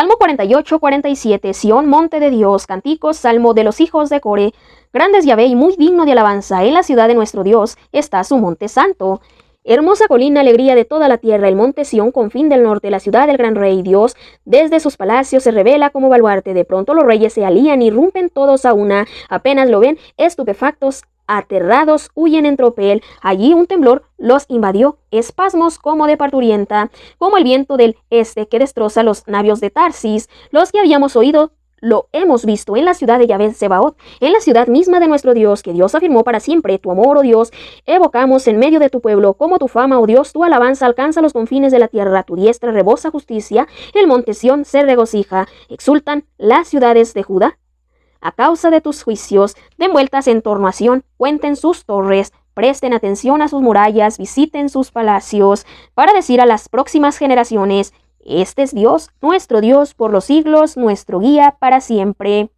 Salmo 48, 47, Sión, monte de Dios, canticos, salmo de los hijos de Core. Grandes Yahvé y muy digno de alabanza, en la ciudad de nuestro Dios está su monte santo. Hermosa colina, alegría de toda la tierra, el monte Sión, confín del norte, la ciudad del gran rey Dios, desde sus palacios se revela como baluarte. De pronto los reyes se alían, y rompen todos a una, apenas lo ven, estupefactos aterrados huyen en tropel. Allí un temblor los invadió, espasmos como de parturienta, como el viento del este que destroza los navios de Tarsis. Los que habíamos oído lo hemos visto en la ciudad de Yahvé Sebaot, en la ciudad misma de nuestro Dios, que Dios afirmó para siempre. Tu amor, oh Dios, evocamos en medio de tu pueblo, como tu fama, oh Dios, tu alabanza alcanza los confines de la tierra, tu diestra rebosa justicia, el monte Sión se regocija, exultan las ciudades de Judá a causa de tus juicios, den vueltas en Sion, cuenten sus torres, presten atención a sus murallas, visiten sus palacios, para decir a las próximas generaciones, este es Dios, nuestro Dios por los siglos, nuestro guía para siempre.